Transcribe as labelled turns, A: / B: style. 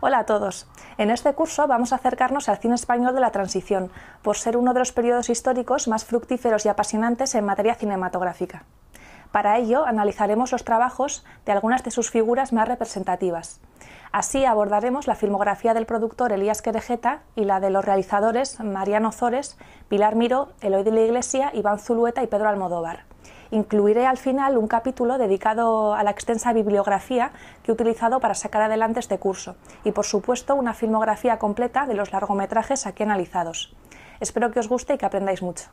A: Hola a todos. En este curso vamos a acercarnos al cine español de la transición, por ser uno de los periodos históricos más fructíferos y apasionantes en materia cinematográfica. Para ello, analizaremos los trabajos de algunas de sus figuras más representativas. Así abordaremos la filmografía del productor Elías Querejeta y la de los realizadores Mariano Zores, Pilar Miro, Eloy de la Iglesia, Iván Zulueta y Pedro Almodóvar incluiré al final un capítulo dedicado a la extensa bibliografía que he utilizado para sacar adelante este curso y, por supuesto, una filmografía completa de los largometrajes aquí analizados. Espero que os guste y que aprendáis mucho.